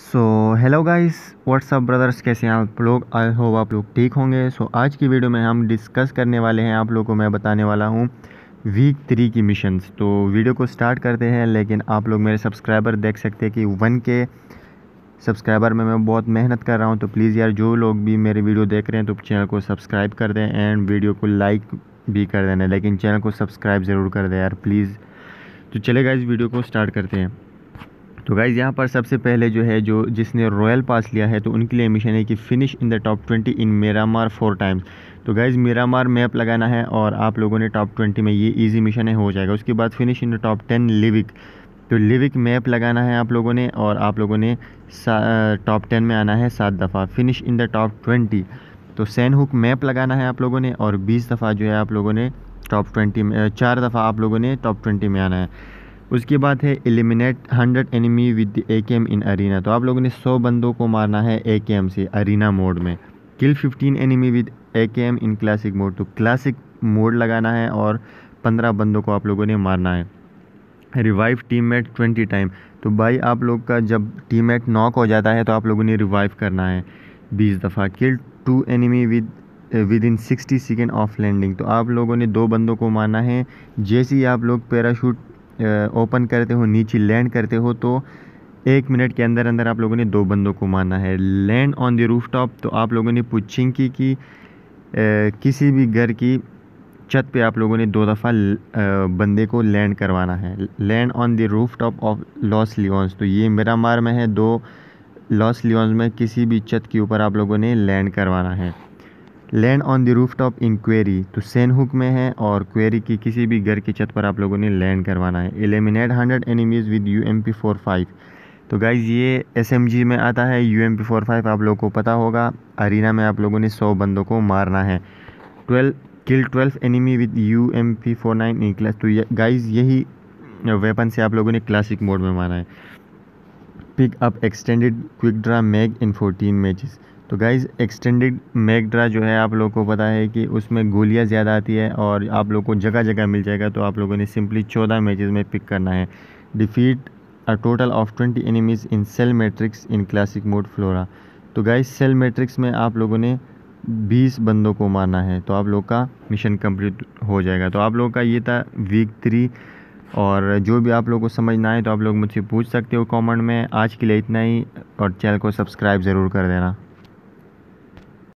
सो hello guys what's up brothers कैसे हैं आप लोग आई होप आप लोग ठीक होंगे सो so, आज की वीडियो में हम डिस्कस करने वाले हैं आप लोगों को मैं बताने वाला हूँ वीक थ्री की मिशंस तो वीडियो को स्टार्ट करते हैं लेकिन आप लोग मेरे सब्सक्राइबर देख सकते हैं कि वन के सब्सक्राइबर में मैं बहुत मेहनत कर रहा हूँ तो प्लीज़ यार जो लोग भी मेरे वीडियो देख रहे हैं तो चैनल को सब्सक्राइब कर दें एंड वीडियो को लाइक भी कर देना लेकिन चैनल को सब्सक्राइब ज़रूर कर दें यार प्लीज़ तो चलेगा इस वीडियो को स्टार्ट करते हैं तो गाइज़ यहाँ पर सबसे पहले जो है जो जिसने रॉयल पास लिया है तो उनके लिए मिशन है कि finish in the top twenty in Miramar four times तो गाइज़ मेरामार मैप लगाना है और आप लोगों ने टॉप ट्वेंटी में ये इजी मिशन है हो जाएगा उसके बाद finish in the top ten Livik तो लिविक मैप लगाना है आप लोगों ने और आप लोगों ने टॉप टेन में आना है सात दफ़ा finish in the top twenty तो सैन हुक मैप लगाना है आप लोगों ने और बीस दफ़ा जो है आप लोगों ने टॉप ट्वेंटी में चार दफ़ा आप लोगों ने टॉप ट्वेंटी में आना है उसके बाद है eliminate hundred enemy with A K M in arena तो आप लोगों ने सौ बंदों को मारना है ए के एम से अरीना मोड में kill fifteen enemy with A K M in classic mode तो क्लासिक मोड लगाना है और पंद्रह बंदों को आप लोगों ने मारना है revive teammate twenty time तो भाई आप लोग का जब टीम मेट नॉक हो जाता है तो आप लोगों ने रिवाइव करना है बीस दफ़ा kill two enemy with with in sixty second of landing तो आप लोगों ने दो बंदों को मारना है जैसे ही आप लोग पैराशूट ओपन करते हो नीचे लैंड करते हो तो एक मिनट के अंदर अंदर आप लोगों ने दो बंदों को मारना है land on the rooftop तो आप लोगों ने पुचिंग की कि किसी भी घर की छत पे आप लोगों ने दो दफ़ा बंदे को लैंड करवाना है land on the rooftop of Los Leones तो ये मेरा मार में है दो लॉस लियोन्स में किसी भी छत के ऊपर आप लोगों ने लैंड करवाना है land on the rooftop in Quarry तो हुक में है और क्वेरी की किसी भी घर की छत पर आप लोगों ने लैंड करवाना है eliminate hundred enemies with U M P four five तो गाइज़ ये एस एम जी में आता है U M P four five आप लोगों को पता होगा अरीना में आप लोगों ने सौ बंदों को मारना है twelve kill twelve enemy with U M P four nine in class तो ये गाइज़ यही वेपन से आप लोगों ने क्लासिक मोड में मारा है pick up extended quick draw mag in fourteen matches तो गाइज़ एक्सटेंडेड मैगड्रा जो है आप लोगों को पता है कि उसमें गोलियां ज़्यादा आती है और आप लोगों को जगह जगह मिल जाएगा तो आप लोगों ने सिंपली चौदह मैचेस में पिक करना है defeat a total of twenty enemies in cell matrix in classic mode फ्लोरा तो गाइज सेल मैट्रिक्स में आप लोगों ने बीस बंदों को मारना है तो आप लोग का मिशन कम्प्लीट हो जाएगा तो आप लोगों का ये था वीक थ्री और जो भी आप लोग को समझ ना आए तो आप लोग मुझसे पूछ सकते हो कमेंट में आज के लिए इतना ही और चैनल को सब्सक्राइब ज़रूर कर देना